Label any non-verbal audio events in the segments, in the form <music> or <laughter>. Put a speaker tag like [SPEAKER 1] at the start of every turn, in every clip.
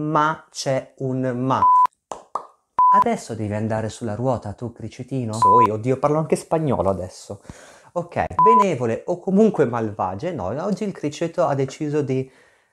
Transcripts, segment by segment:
[SPEAKER 1] ma c'è un ma. Adesso devi andare sulla ruota, tu cricetino? So oddio, parlo anche spagnolo adesso. Ok, benevole o comunque malvagie, no, oggi il criceto ha deciso di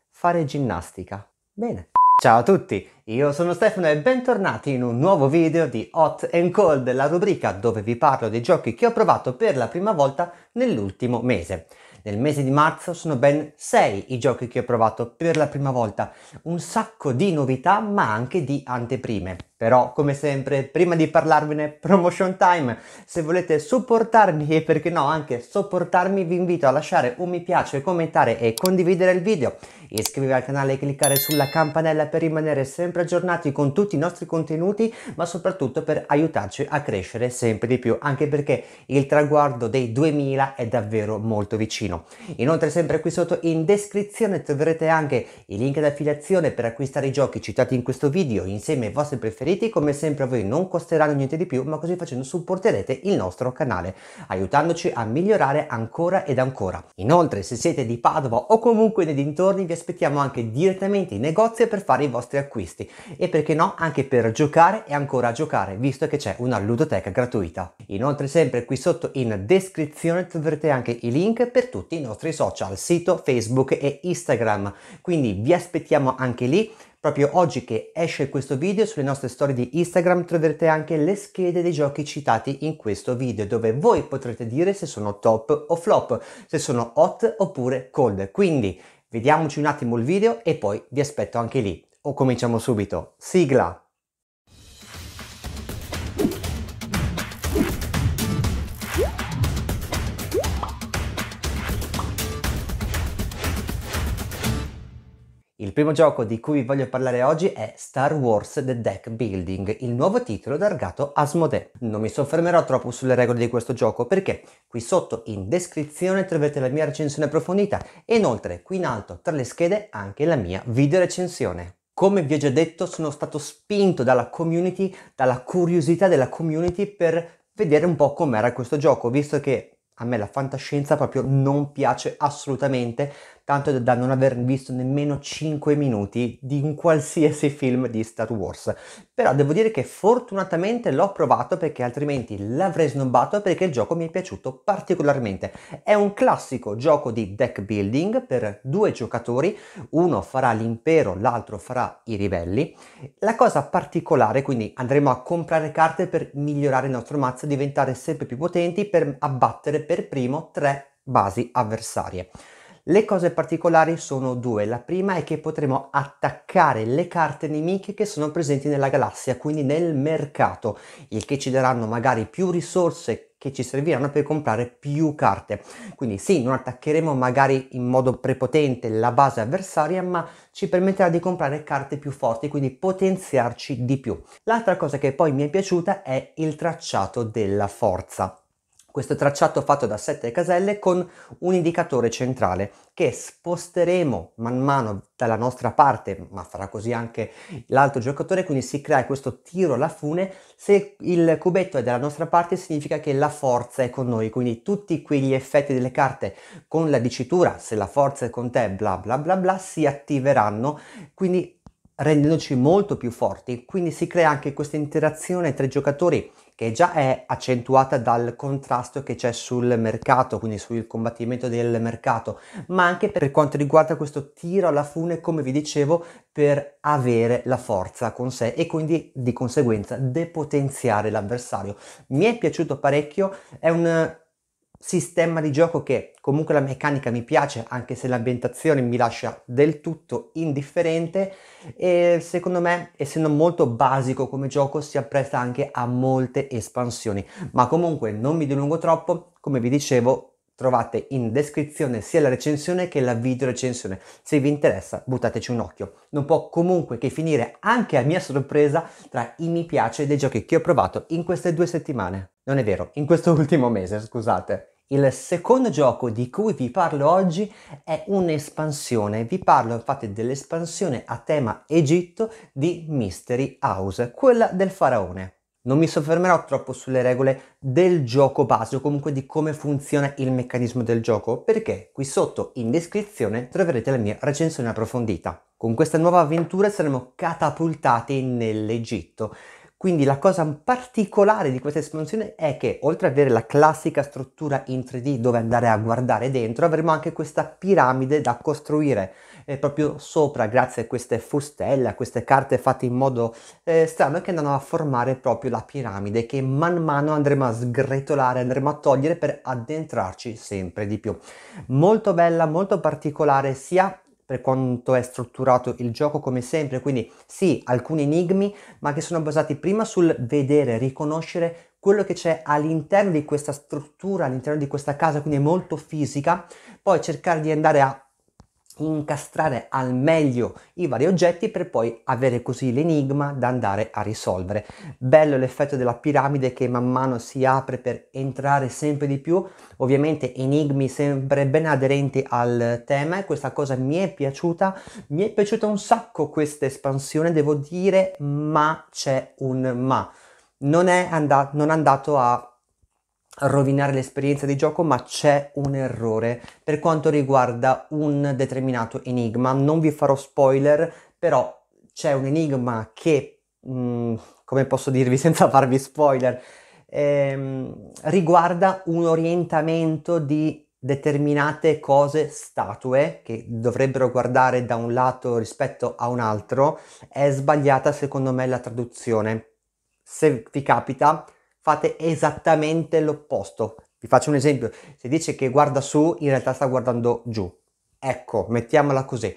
[SPEAKER 1] fare ginnastica. Bene. Ciao a tutti, io sono Stefano e bentornati in un nuovo video di Hot and Cold, la rubrica dove vi parlo dei giochi che ho provato per la prima volta nell'ultimo mese. Nel mese di marzo sono ben 6 i giochi che ho provato per la prima volta, un sacco di novità ma anche di anteprime. Però, come sempre, prima di parlarvene, promotion time! Se volete supportarmi e perché no anche sopportarmi, vi invito a lasciare un mi piace, commentare e condividere il video. Iscriviti al canale e cliccare sulla campanella per rimanere sempre aggiornati con tutti i nostri contenuti, ma soprattutto per aiutarci a crescere sempre di più, anche perché il traguardo dei 2000 è davvero molto vicino. Inoltre sempre qui sotto in descrizione troverete anche i link d'affiliazione per acquistare i giochi citati in questo video insieme ai vostri preferiti, come sempre a voi non costeranno niente di più, ma così facendo supporterete il nostro canale, aiutandoci a migliorare ancora ed ancora. Inoltre se siete di Padova o comunque nei dintorni vi aspettiamo anche direttamente in negozio per fare i vostri acquisti e perché no anche per giocare e ancora giocare visto che c'è una ludoteca gratuita. Inoltre sempre qui sotto in descrizione troverete anche i link per tutti i nostri social, sito, Facebook e Instagram, quindi vi aspettiamo anche lì Proprio oggi che esce questo video sulle nostre storie di Instagram troverete anche le schede dei giochi citati in questo video dove voi potrete dire se sono top o flop, se sono hot oppure cold. Quindi Vediamoci un attimo il video e poi vi aspetto anche lì. O cominciamo subito. Sigla! Il primo gioco di cui vi voglio parlare oggi è Star Wars The Deck Building, il nuovo titolo targato Asmodee. Non mi soffermerò troppo sulle regole di questo gioco perché qui sotto in descrizione troverete la mia recensione approfondita e inoltre qui in alto tra le schede anche la mia video recensione. Come vi ho già detto sono stato spinto dalla community, dalla curiosità della community per vedere un po' com'era questo gioco, visto che a me la fantascienza proprio non piace assolutamente, tanto da non aver visto nemmeno 5 minuti di un qualsiasi film di Star Wars. Però devo dire che fortunatamente l'ho provato perché altrimenti l'avrei snobbato perché il gioco mi è piaciuto particolarmente. È un classico gioco di deck building per due giocatori, uno farà l'impero, l'altro farà i ribelli. La cosa particolare, quindi andremo a comprare carte per migliorare il nostro mazzo, diventare sempre più potenti per abbattere per primo tre basi avversarie. Le cose particolari sono due. La prima è che potremo attaccare le carte nemiche che sono presenti nella galassia, quindi nel mercato, il che ci daranno magari più risorse che ci serviranno per comprare più carte. Quindi sì, non attaccheremo magari in modo prepotente la base avversaria, ma ci permetterà di comprare carte più forti, quindi potenziarci di più. L'altra cosa che poi mi è piaciuta è il tracciato della forza questo tracciato fatto da sette caselle con un indicatore centrale che sposteremo man mano dalla nostra parte, ma farà così anche l'altro giocatore, quindi si crea questo tiro alla fune. Se il cubetto è dalla nostra parte significa che la forza è con noi, quindi tutti quegli effetti delle carte con la dicitura se la forza è con te bla bla bla bla si attiveranno, quindi rendendoci molto più forti, quindi si crea anche questa interazione tra i giocatori che già è accentuata dal contrasto che c'è sul mercato, quindi sul combattimento del mercato, ma anche per quanto riguarda questo tiro alla fune, come vi dicevo, per avere la forza con sé e quindi di conseguenza depotenziare l'avversario. Mi è piaciuto parecchio, è un sistema di gioco che comunque la meccanica mi piace anche se l'ambientazione mi lascia del tutto indifferente e secondo me essendo molto basico come gioco si appresta anche a molte espansioni ma comunque non mi dilungo troppo come vi dicevo trovate in descrizione sia la recensione che la videorecensione se vi interessa buttateci un occhio non può comunque che finire anche a mia sorpresa tra i mi piace dei giochi che ho provato in queste due settimane non è vero, in questo ultimo mese, scusate. Il secondo gioco di cui vi parlo oggi è un'espansione, vi parlo infatti dell'espansione a tema Egitto di Mystery House, quella del faraone. Non mi soffermerò troppo sulle regole del gioco base o comunque di come funziona il meccanismo del gioco perché qui sotto in descrizione troverete la mia recensione approfondita. Con questa nuova avventura saremo catapultati nell'Egitto quindi la cosa particolare di questa espansione è che oltre ad avere la classica struttura in 3D dove andare a guardare dentro, avremo anche questa piramide da costruire eh, proprio sopra grazie a queste fustelle, a queste carte fatte in modo eh, strano che andranno a formare proprio la piramide che man mano andremo a sgretolare, andremo a togliere per addentrarci sempre di più. Molto bella, molto particolare sia per quanto è strutturato il gioco come sempre, quindi sì, alcuni enigmi, ma che sono basati prima sul vedere, riconoscere quello che c'è all'interno di questa struttura, all'interno di questa casa, quindi è molto fisica, poi cercare di andare a incastrare al meglio i vari oggetti per poi avere così l'enigma da andare a risolvere. Bello l'effetto della piramide che man mano si apre per entrare sempre di più, ovviamente enigmi sempre ben aderenti al tema e questa cosa mi è piaciuta, mi è piaciuta un sacco questa espansione, devo dire, ma c'è un ma. Non è, andato, non è andato a rovinare l'esperienza di gioco, ma c'è un errore per quanto riguarda un determinato enigma. Non vi farò spoiler, però c'è un enigma che, mh, mm, come posso dirvi <laughs> senza farvi spoiler, ehm, riguarda un orientamento di determinate cose, statue, che dovrebbero guardare da un lato rispetto a un altro, è sbagliata secondo me la traduzione. Se vi capita, fate esattamente l'opposto. Vi faccio un esempio, se dice che guarda su, in realtà sta guardando giù. Ecco, mettiamola così.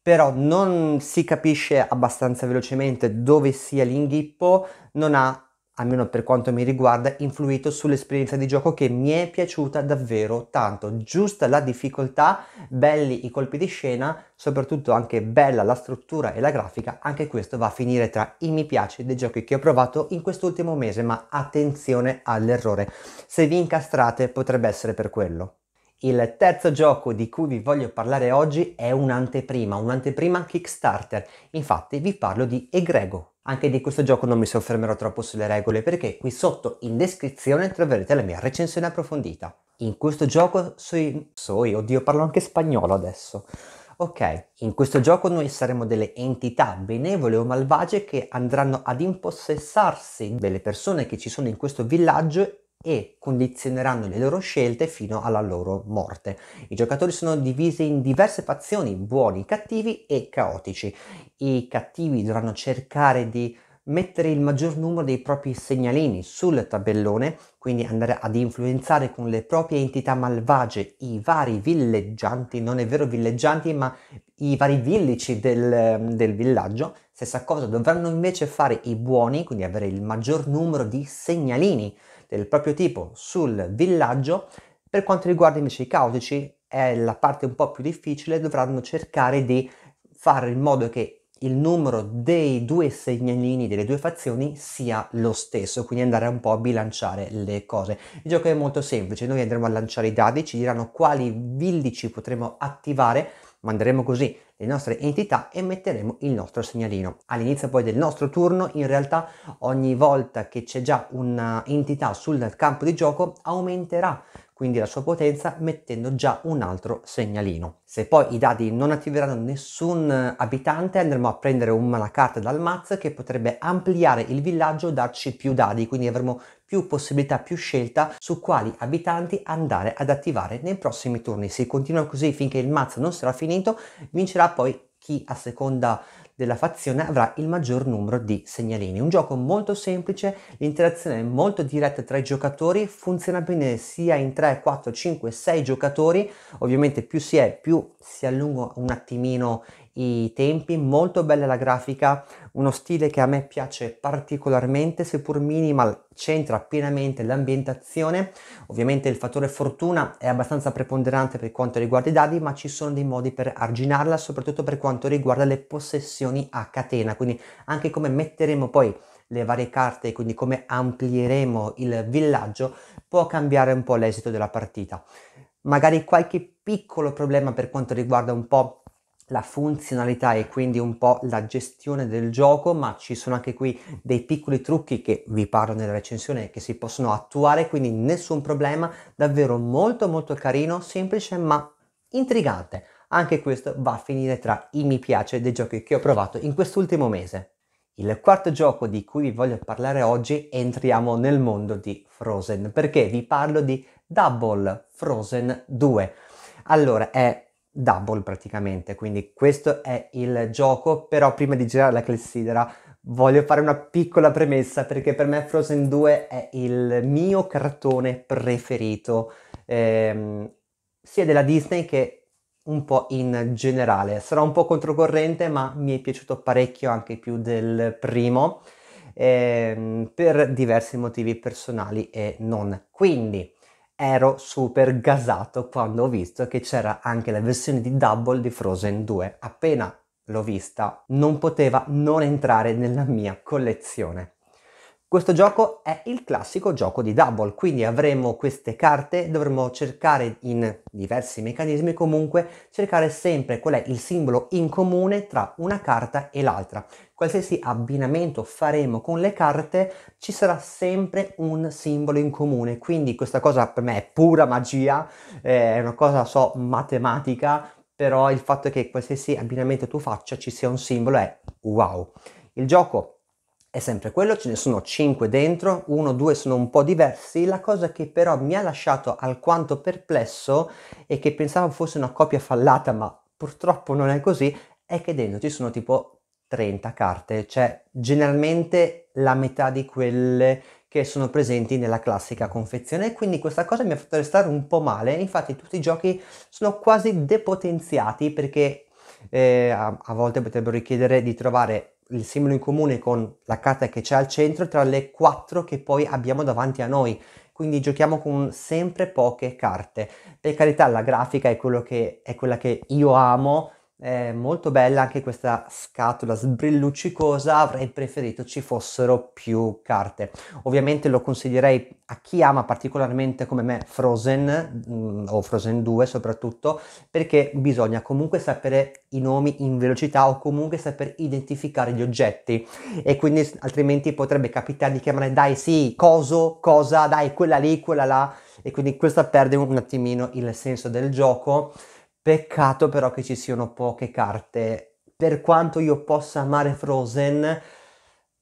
[SPEAKER 1] Però non si capisce abbastanza velocemente dove sia l'inghippo, non ha almeno per quanto mi riguarda, influito sull'esperienza di gioco che mi è piaciuta davvero tanto. Giusta la difficoltà, belli i colpi di scena, soprattutto anche bella la struttura e la grafica, anche questo va a finire tra i mi piace dei giochi che ho provato in quest'ultimo mese, ma attenzione all'errore. Se vi incastrate potrebbe essere per quello. Il terzo gioco di cui vi voglio parlare oggi è un'anteprima, un'anteprima Kickstarter. Infatti vi parlo di Egrego, anche di questo gioco non mi soffermerò troppo sulle regole perché qui sotto in descrizione troverete la mia recensione approfondita. In questo gioco soi... soi, oddio parlo anche spagnolo adesso. Ok, in questo gioco noi saremo delle entità benevole o malvagie che andranno ad impossessarsi delle persone che ci sono in questo villaggio e condizioneranno le loro scelte fino alla loro morte. I giocatori sono divisi in diverse fazioni, buoni, cattivi e caotici. I cattivi dovranno cercare di mettere il maggior numero dei propri segnalini sul tabellone, quindi andare ad influenzare con le proprie entità malvagie i vari villeggianti, non è vero villeggianti, ma i vari villici del, del villaggio. Stessa cosa dovranno invece fare i buoni, quindi avere il maggior numero di segnalini del proprio tipo sul villaggio. Per quanto riguarda invece i cautici, è la parte un po' più difficile, dovranno cercare di fare in modo che il numero dei due segnalini delle due fazioni sia lo stesso, quindi andare un po' a bilanciare le cose. Il gioco è molto semplice, noi andremo a lanciare i dadi, ci diranno quali villi ci potremo attivare manderemo così le nostre entità e metteremo il nostro segnalino. All'inizio poi del nostro turno in realtà ogni volta che c'è già un'entità sul campo di gioco aumenterà quindi la sua potenza mettendo già un altro segnalino. Se poi i dadi non attiveranno nessun eh, abitante andremo a prendere una carta dal mazzo che potrebbe ampliare il villaggio darci più dadi quindi avremo più possibilità, più scelta su quali abitanti andare ad attivare nei prossimi turni. Se continua così finché il mazzo non sarà finito, vincerà poi chi a seconda della fazione avrà il maggior numero di segnalini. Un gioco molto semplice, l'interazione è molto diretta tra i giocatori, funziona bene sia in 3, 4, 5, 6 giocatori, ovviamente più si è più si allunga un attimino i tempi, molto bella la grafica, uno stile che a me piace particolarmente, seppur minimal, c'entra pienamente l'ambientazione. Ovviamente il fattore fortuna è abbastanza preponderante per quanto riguarda i dadi, ma ci sono dei modi per arginarla, soprattutto per quanto riguarda le possessioni a catena, quindi anche come metteremo poi le varie carte, quindi come amplieremo il villaggio, può cambiare un po' l'esito della partita. Magari qualche piccolo problema per quanto riguarda un po' la funzionalità e quindi un po' la gestione del gioco, ma ci sono anche qui dei piccoli trucchi che vi parlo nella recensione che si possono attuare, quindi nessun problema, davvero molto molto carino, semplice ma intrigante. Anche questo va a finire tra i mi piace dei giochi che ho provato in quest'ultimo mese. Il quarto gioco di cui vi voglio parlare oggi entriamo nel mondo di Frozen, perché vi parlo di Double Frozen 2. Allora, è double praticamente, quindi questo è il gioco, però prima di girare la clessidra voglio fare una piccola premessa perché per me Frozen 2 è il mio cartone preferito, ehm, sia della Disney che un po' in generale. Sarà un po' controcorrente, ma mi è piaciuto parecchio anche più del primo, ehm, per diversi motivi personali e non. Quindi, ero super gasato quando ho visto che c'era anche la versione di Double di Frozen 2. Appena l'ho vista, non poteva non entrare nella mia collezione. Questo gioco è il classico gioco di double, quindi avremo queste carte, dovremo cercare in diversi meccanismi comunque, cercare sempre qual è il simbolo in comune tra una carta e l'altra. Qualsiasi abbinamento faremo con le carte ci sarà sempre un simbolo in comune, quindi questa cosa per me è pura magia, eh, è una cosa so matematica, però il fatto che qualsiasi abbinamento tu faccia ci sia un simbolo è wow. Il gioco è sempre quello, ce ne sono 5 dentro, uno o due sono un po' diversi, la cosa che però mi ha lasciato alquanto perplesso e che pensavo fosse una copia fallata, ma purtroppo non è così, è che dentro ci sono tipo 30 carte, cioè generalmente la metà di quelle che sono presenti nella classica confezione e quindi questa cosa mi ha fatto restare un po' male infatti tutti i giochi sono quasi depotenziati perché eh, a, a volte potrebbero richiedere di trovare il simbolo in comune con la carta che c'è al centro tra le quattro che poi abbiamo davanti a noi. Quindi giochiamo con sempre poche carte. Per carità, la grafica è, che, è quella che io amo, è molto bella anche questa scatola sbrilluccicosa, avrei preferito ci fossero più carte. Ovviamente lo consiglierei a chi ama particolarmente come me Frozen mm, o Frozen 2 soprattutto, perché bisogna comunque sapere i nomi in velocità o comunque saper identificare gli oggetti e quindi altrimenti potrebbe capitare di chiamare dai sì, coso, cosa, dai quella lì, quella là e quindi questa perde un attimino il senso del gioco Peccato però che ci siano poche carte. Per quanto io possa amare Frozen,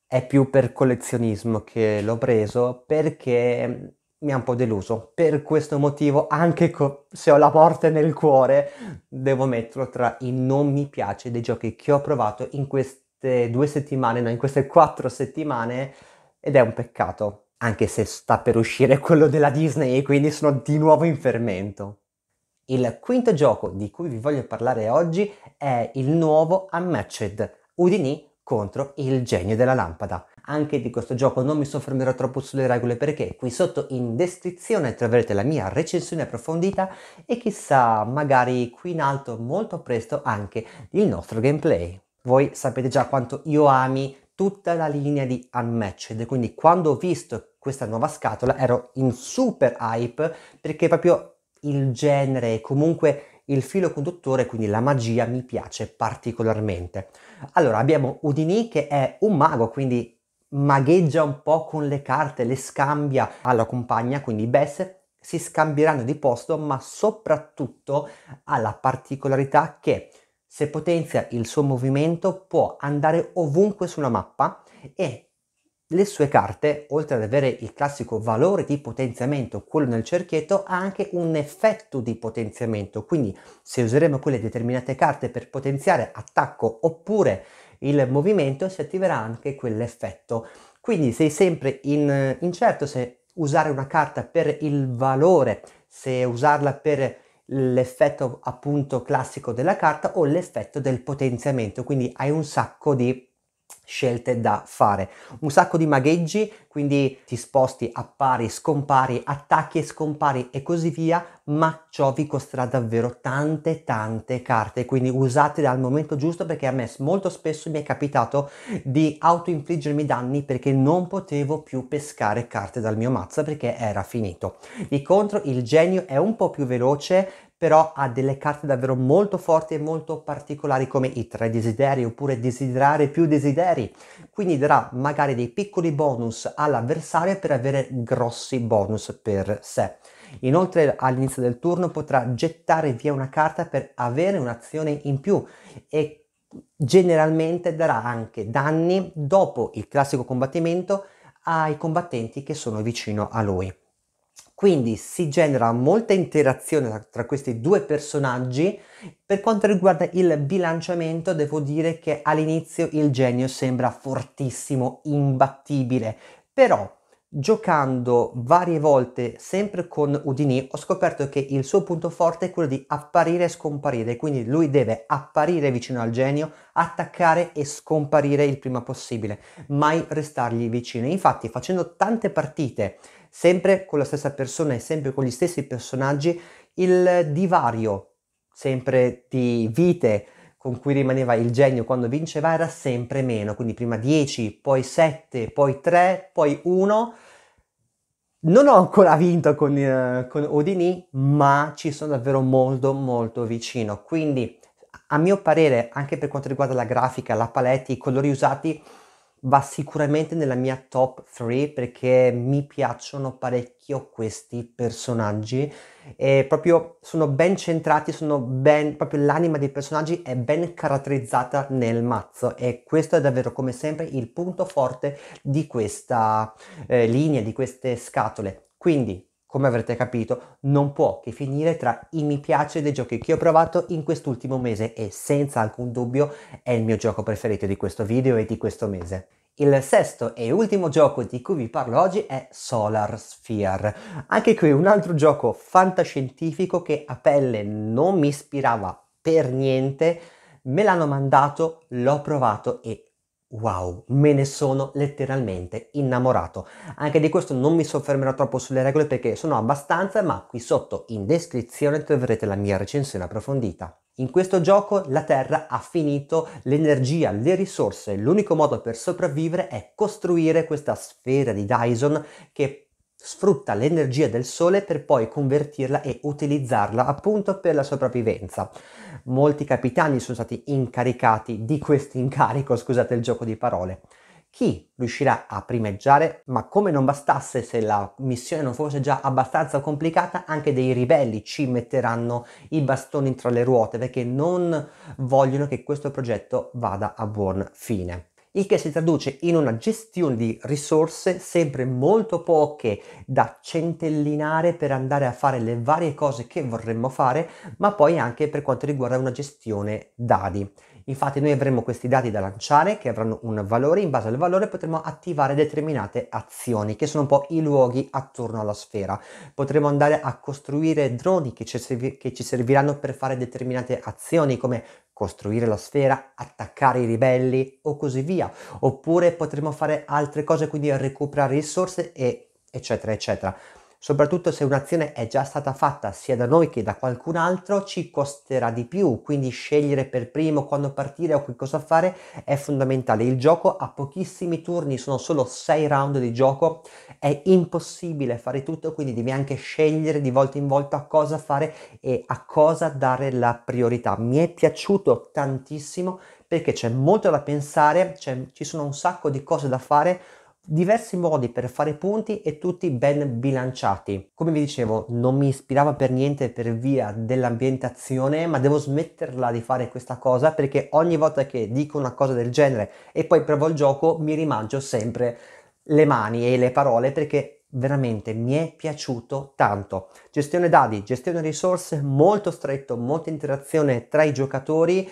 [SPEAKER 1] è più per collezionismo che l'ho preso perché mm, mi ha un po' deluso. Per questo motivo, anche co- se ho la morte nel cuore, devo metterlo tra i non mi piace dei giochi che ho provato in queste due settimane, no, in queste quattro settimane, ed è un peccato, anche se sta per uscire quello della Disney e quindi sono di nuovo in fermento. Il quinto gioco di cui vi voglio parlare oggi è il nuovo Unmatched, Udinì contro il genio della lampada. Anche di questo gioco non mi soffermerò troppo sulle regole perché qui sotto in descrizione troverete la mia recensione approfondita e chissà magari qui in alto molto presto anche il nostro gameplay. Voi sapete già quanto io ami tutta la linea di Unmatched, quindi quando ho visto questa nuova scatola ero in super hype perché proprio il genere e comunque il filo conduttore, quindi la magia, mi piace particolarmente. Allora, abbiamo Houdini che è un mago, quindi magheggia un po' con le carte, le scambia alla compagna, quindi Bess, si scambieranno di posto, ma soprattutto ha la particolarità che se potenzia il suo movimento può andare ovunque sulla mappa e le sue carte, oltre ad avere il classico valore di potenziamento, quello nel cerchietto, ha anche un effetto di potenziamento, quindi se useremo quelle determinate carte per potenziare attacco oppure il movimento, si attiverà anche quell'effetto. Quindi sei sempre in, incerto se usare una carta per il valore, se usarla per l'effetto appunto classico della carta o l'effetto del potenziamento, quindi hai un sacco di scelte da fare. Un sacco di magheggi, quindi ti sposti, appari, scompari, attacchi e scompari e così via, ma ciò vi costerà davvero tante tante carte, quindi usatele al momento giusto perché a me molto spesso mi è capitato di autoinfliggermi danni perché non potevo più pescare carte dal mio mazzo perché era finito. Di contro il genio è un po' più veloce, però ha delle carte davvero molto forti e molto particolari come i tre desideri oppure desiderare più desideri, quindi darà magari dei piccoli bonus all'avversario per avere grossi bonus per sé. Inoltre all'inizio del turno potrà gettare via una carta per avere un'azione in più e generalmente darà anche danni dopo il classico combattimento ai combattenti che sono vicino a lui. Quindi si genera molta interazione tra, questi due personaggi. Per quanto riguarda il bilanciamento, devo dire che all'inizio il genio sembra fortissimo, imbattibile, però giocando varie volte sempre con Udini ho scoperto che il suo punto forte è quello di apparire e scomparire, quindi lui deve apparire vicino al genio, attaccare e scomparire il prima possibile, mai restargli vicino. Infatti facendo tante partite sempre con la stessa persona e sempre con gli stessi personaggi, il divario sempre di vite con cui rimaneva il genio quando vinceva era sempre meno, quindi prima 10, poi 7, poi 3, poi 1. Non ho ancora vinto con, eh, con Odini, ma ci sono davvero molto molto vicino, quindi a mio parere anche per quanto riguarda la grafica, la palette, i colori usati, va sicuramente nella mia top 3 perché mi piacciono parecchio questi personaggi e proprio sono ben centrati, sono ben proprio l'anima dei personaggi è ben caratterizzata nel mazzo e questo è davvero come sempre il punto forte di questa eh, linea, di queste scatole. Quindi come avrete capito, non può che finire tra i mi piace dei giochi che ho provato in quest'ultimo mese e senza alcun dubbio è il mio gioco preferito di questo video e di questo mese. Il sesto e ultimo gioco di cui vi parlo oggi è Solar Sphere. Anche qui un altro gioco fantascientifico che a pelle non mi ispirava per niente, me l'hanno mandato, l'ho provato e Wow, me ne sono letteralmente innamorato. Anche di questo non mi soffermerò troppo sulle regole perché sono abbastanza, ma qui sotto in descrizione troverete la mia recensione approfondita. In questo gioco la Terra ha finito l'energia, le risorse, l'unico modo per sopravvivere è costruire questa sfera di Dyson che sfrutta l'energia del sole per poi convertirla e utilizzarla appunto per la sopravvivenza. Molti capitani sono stati incaricati di questo incarico, scusate il gioco di parole. Chi riuscirà a primeggiare, ma come non bastasse se la missione non fosse già abbastanza complicata, anche dei ribelli ci metteranno i bastoni tra le ruote perché non vogliono che questo progetto vada a buon fine il che si traduce in una gestione di risorse sempre molto poche da centellinare per andare a fare le varie cose che vorremmo fare, ma poi anche per quanto riguarda una gestione dadi. Infatti noi avremo questi dati da lanciare che avranno un valore, in base al valore potremo attivare determinate azioni che sono un po' i luoghi attorno alla sfera. Potremo andare a costruire droni che ci, serviranno per fare determinate azioni come costruire la sfera, attaccare i ribelli o così via. Oppure potremmo fare altre cose, quindi recuperare risorse e eccetera eccetera soprattutto se un'azione è già stata fatta sia da noi che da qualcun altro, ci costerà di più, quindi scegliere per primo quando partire o che cosa fare è fondamentale. Il gioco ha pochissimi turni, sono solo 6 round di gioco, è impossibile fare tutto, quindi devi anche scegliere di volta in volta cosa fare e a cosa dare la priorità. Mi è piaciuto tantissimo perché c'è molto da pensare, ci sono un sacco di cose da fare, diversi modi per fare punti e tutti ben bilanciati. Come vi dicevo, non mi ispirava per niente per via dell'ambientazione, ma devo smetterla di fare questa cosa perché ogni volta che dico una cosa del genere e poi provo il gioco mi rimangio sempre le mani e le parole perché veramente mi è piaciuto tanto. Gestione dadi, gestione risorse, molto stretto, molta interazione tra i giocatori,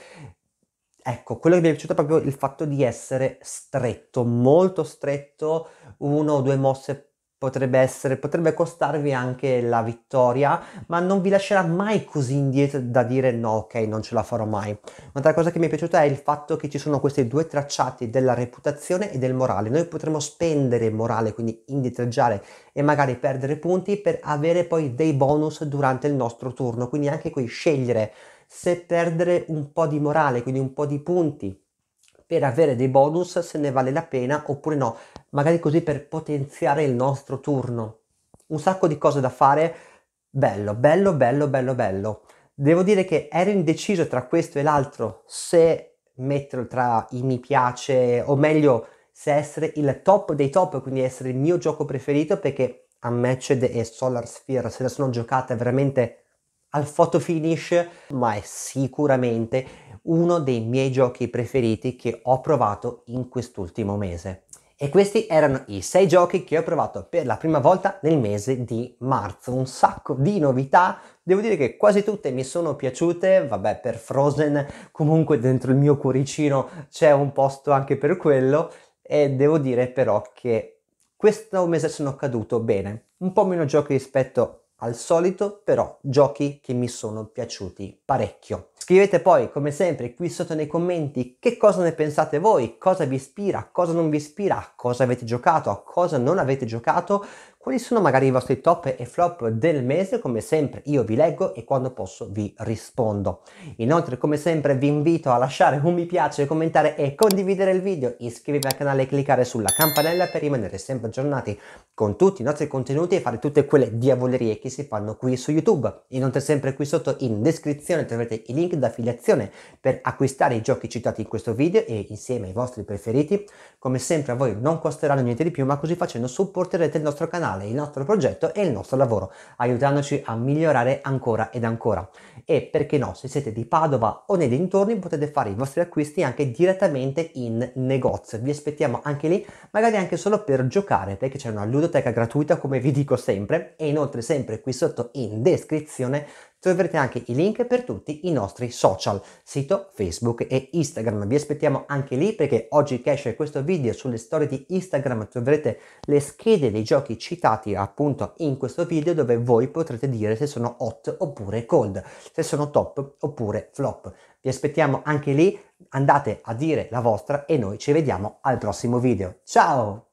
[SPEAKER 1] Ecco, quello che mi è piaciuto è proprio il fatto di essere stretto, molto stretto, una o due mosse potrebbe essere, potrebbe costarvi anche la vittoria, ma non vi lascerà mai così indietro da dire no, ok, non ce la farò mai. Un'altra cosa che mi è piaciuta è il fatto che ci sono questi due tracciati della reputazione e del morale. Noi potremo spendere morale, quindi indietreggiare e magari perdere punti per avere poi dei bonus durante il nostro turno, quindi anche qui scegliere se perdere un po' di morale, quindi un po' di punti per avere dei bonus se ne vale la pena oppure no, magari così per potenziare il nostro turno. Un sacco di cose da fare, bello, bello, bello, bello, bello. Devo dire che ero indeciso tra questo e l'altro, se metterlo tra i mi piace o meglio se essere il top dei top, quindi essere il mio gioco preferito perché a Matched e Solar Sphere se la sono giocata veramente al photo finish, ma è sicuramente uno dei miei giochi preferiti che ho provato in quest'ultimo mese. E questi erano i sei giochi che ho provato per la prima volta nel mese di marzo. Un sacco di novità, devo dire che quasi tutte mi sono piaciute. Vabbè, per Frozen comunque dentro il mio cuoricino c'è un posto anche per quello. E devo dire però che questo mese sono caduto bene. Un po' meno giochi rispetto al solito però giochi che mi sono piaciuti parecchio. Scrivete poi come sempre qui sotto nei commenti che cosa ne pensate voi, cosa vi ispira, cosa non vi ispira, a cosa avete giocato, a cosa non avete giocato, quali sono magari i vostri top e flop del mese? Come sempre io vi leggo e quando posso vi rispondo. Inoltre come sempre vi invito a lasciare un mi piace, commentare e condividere il video, iscrivervi al canale e cliccare sulla campanella per rimanere sempre aggiornati con tutti i nostri contenuti e fare tutte quelle diavolerie che si fanno qui su YouTube. Inoltre sempre qui sotto in descrizione troverete i link d'affiliazione per acquistare i giochi citati in questo video e insieme ai vostri preferiti. Come sempre a voi non costeranno niente di più ma così facendo supporterete il nostro canale canale, il nostro progetto e il nostro lavoro, aiutandoci a migliorare ancora ed ancora. E perché no, se siete di Padova o nei dintorni potete fare i vostri acquisti anche direttamente in negozio. Vi aspettiamo anche lì, magari anche solo per giocare, perché c'è una ludoteca gratuita come vi dico sempre e inoltre sempre qui sotto in descrizione troverete anche i link per tutti i nostri social, sito, Facebook e Instagram. Vi aspettiamo anche lì perché oggi che esce questo video sulle storie di Instagram troverete le schede dei giochi citati appunto in questo video dove voi potrete dire se sono hot oppure cold, se sono top oppure flop. Vi aspettiamo anche lì, andate a dire la vostra e noi ci vediamo al prossimo video. Ciao!